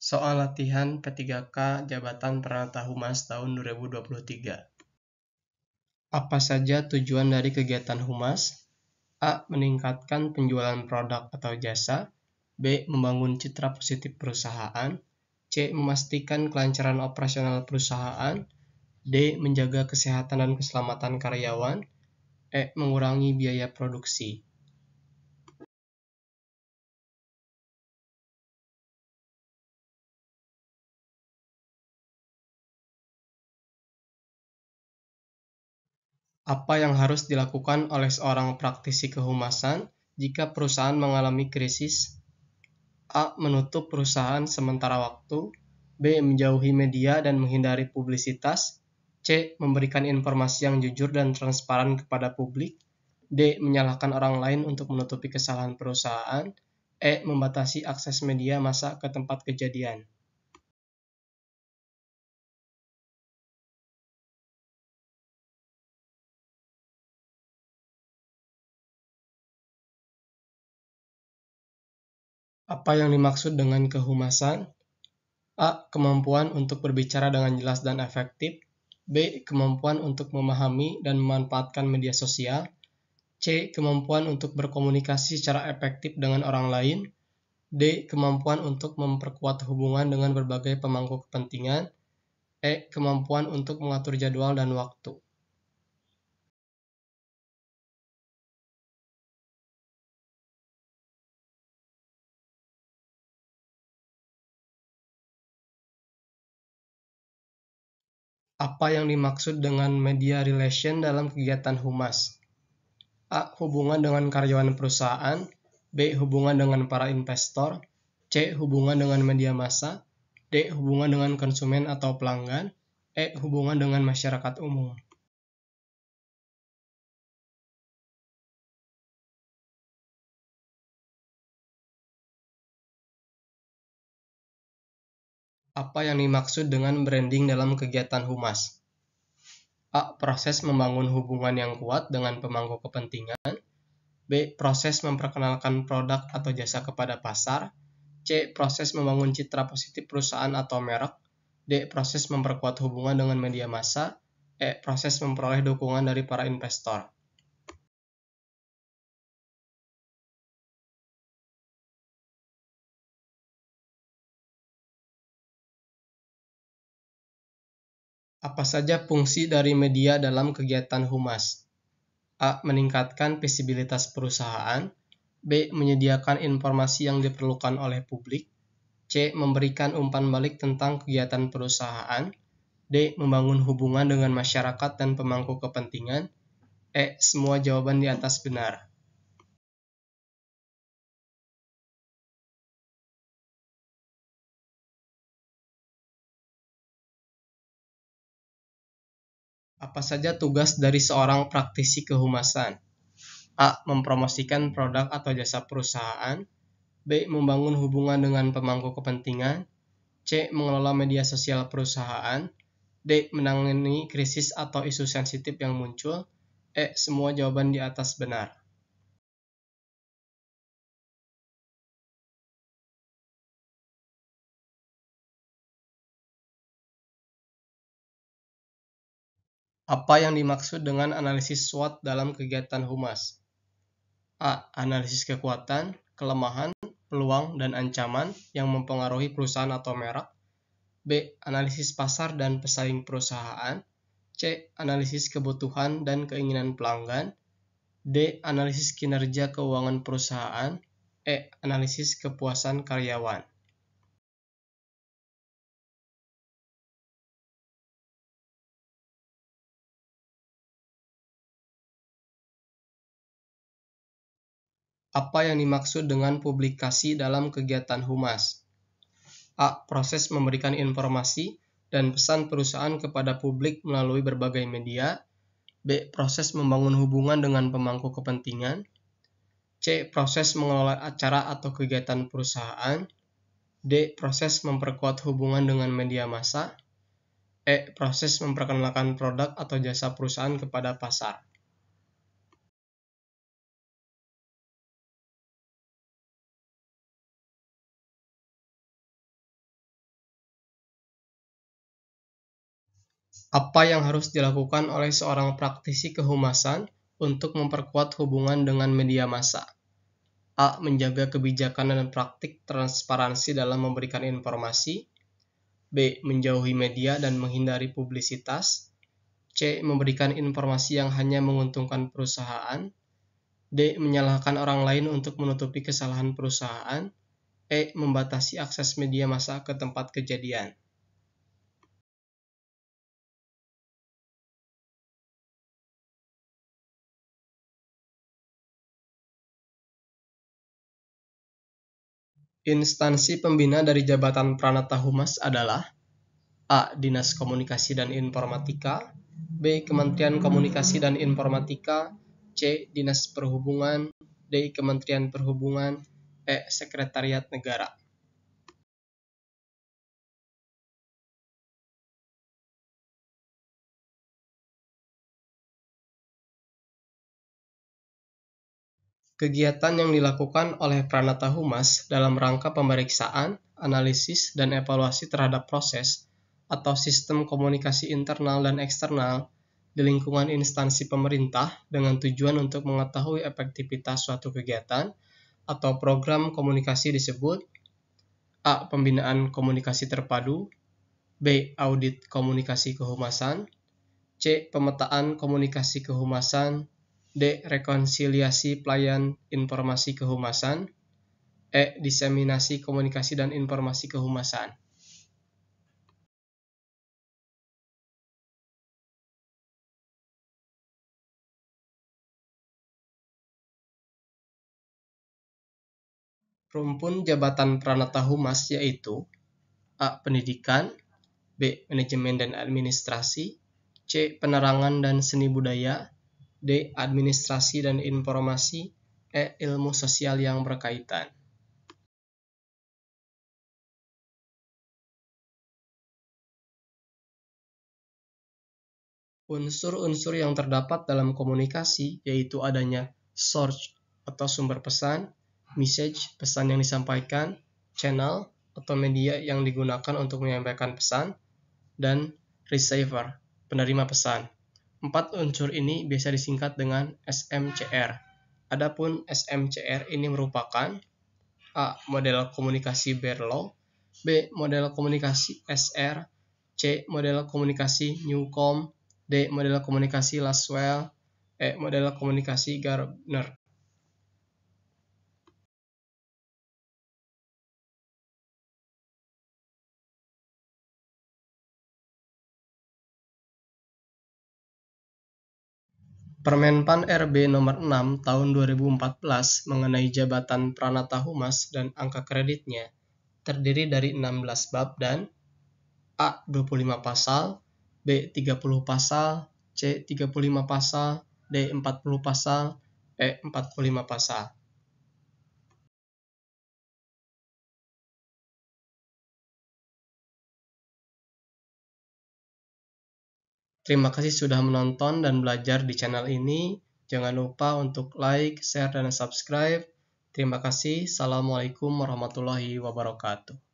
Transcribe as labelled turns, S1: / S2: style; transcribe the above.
S1: soal latihan P3K Jabatan Peranata Humas tahun 2023. Apa saja tujuan dari kegiatan Humas? A. Meningkatkan penjualan produk atau jasa. B. Membangun citra positif perusahaan. C. Memastikan kelancaran operasional perusahaan. D. Menjaga kesehatan dan keselamatan karyawan. E. Mengurangi biaya produksi. Apa yang harus dilakukan oleh seorang praktisi kehumasan jika perusahaan mengalami krisis? A. Menutup perusahaan sementara waktu. B. Menjauhi media dan menghindari publisitas. C. Memberikan informasi yang jujur dan transparan kepada publik. D. Menyalahkan orang lain untuk menutupi kesalahan perusahaan. E. Membatasi akses media masa ke
S2: tempat kejadian. Apa yang dimaksud dengan
S1: kehumasan? A. Kemampuan untuk berbicara dengan jelas dan efektif. B. Kemampuan untuk memahami dan memanfaatkan media sosial. C. Kemampuan untuk berkomunikasi secara efektif dengan orang lain. D. Kemampuan untuk memperkuat hubungan dengan berbagai pemangku kepentingan. E. Kemampuan untuk mengatur
S2: jadwal dan waktu. Apa yang
S1: dimaksud dengan media relation dalam kegiatan humas? A. Hubungan dengan karyawan perusahaan B. Hubungan dengan para investor C. Hubungan dengan media massa D. Hubungan dengan konsumen atau pelanggan E. Hubungan dengan
S2: masyarakat umum
S1: Apa yang dimaksud dengan branding dalam kegiatan humas? A. Proses membangun hubungan yang kuat dengan pemangku kepentingan. B. Proses memperkenalkan produk atau jasa kepada pasar. C. Proses membangun citra positif perusahaan atau merek. D. Proses memperkuat hubungan dengan media massa. E. Proses memperoleh dukungan dari para investor.
S2: Apa saja
S1: fungsi dari media dalam kegiatan humas? A. Meningkatkan visibilitas perusahaan. B. Menyediakan informasi yang diperlukan oleh publik. C. Memberikan umpan balik tentang kegiatan perusahaan. D. Membangun hubungan dengan masyarakat dan pemangku kepentingan. E. Semua jawaban di atas benar. Apa saja tugas dari seorang praktisi kehumasan? A. Mempromosikan produk atau jasa perusahaan. B. Membangun hubungan dengan pemangku kepentingan. C. Mengelola media sosial perusahaan. D. Menangani krisis atau isu sensitif yang muncul. E. Semua jawaban di atas benar. Apa yang dimaksud dengan analisis SWOT dalam kegiatan humas? A. Analisis kekuatan, kelemahan, peluang, dan ancaman yang mempengaruhi perusahaan atau merek. B. Analisis pasar dan pesaing perusahaan. C. Analisis kebutuhan dan keinginan pelanggan. D. Analisis kinerja keuangan perusahaan. E. Analisis kepuasan karyawan. Apa yang dimaksud dengan publikasi dalam kegiatan humas? A. Proses memberikan informasi dan pesan perusahaan kepada publik melalui berbagai media. B. Proses membangun hubungan dengan pemangku kepentingan. C. Proses mengelola acara atau kegiatan perusahaan. D. Proses memperkuat hubungan dengan media massa. E. Proses memperkenalkan produk atau jasa perusahaan kepada pasar.
S2: Apa yang harus
S1: dilakukan oleh seorang praktisi kehumasan untuk memperkuat hubungan dengan media massa? A. Menjaga kebijakan dan praktik transparansi dalam memberikan informasi. B. Menjauhi media dan menghindari publisitas. C. Memberikan informasi yang hanya menguntungkan perusahaan. D. Menyalahkan orang lain untuk menutupi kesalahan perusahaan. E. Membatasi akses media massa ke tempat kejadian.
S2: Instansi pembina dari
S1: Jabatan Pranata Humas adalah A. Dinas Komunikasi dan Informatika B. Kementerian Komunikasi dan Informatika C. Dinas Perhubungan D. Kementerian Perhubungan E. Sekretariat Negara kegiatan yang dilakukan oleh Pranata Humas dalam rangka pemeriksaan, analisis, dan evaluasi terhadap proses atau sistem komunikasi internal dan eksternal di lingkungan instansi pemerintah dengan tujuan untuk mengetahui efektivitas suatu kegiatan atau program komunikasi disebut A. Pembinaan komunikasi terpadu B. Audit komunikasi kehumasan C. Pemetaan komunikasi kehumasan D. Rekonsiliasi pelayan informasi kehumasan E. Diseminasi komunikasi dan informasi kehumasan Rumpun jabatan pranata humas yaitu A. Pendidikan B. Manajemen dan administrasi C. Penerangan dan seni budaya D. Administrasi dan informasi E. Ilmu sosial yang berkaitan Unsur-unsur yang terdapat dalam komunikasi yaitu adanya search atau sumber pesan, message pesan yang disampaikan, channel atau media yang digunakan untuk menyampaikan pesan, dan receiver penerima pesan. Empat unsur ini biasa disingkat dengan SMCR. Adapun SMCR ini merupakan A. Model komunikasi Berlow B. Model komunikasi SR C. Model komunikasi Newcom D. Model komunikasi Laswell E. Model komunikasi Gardner Permenpan RB Nomor 6 Tahun 2014 mengenai jabatan Pranata Humas dan angka kreditnya terdiri dari 16 bab dan A 25 pasal, B 30 pasal, C 35 pasal, D 40 pasal, E 45
S2: pasal. Terima
S1: kasih sudah menonton dan belajar di channel ini. Jangan lupa untuk like, share, dan subscribe. Terima kasih. Assalamualaikum warahmatullahi wabarakatuh.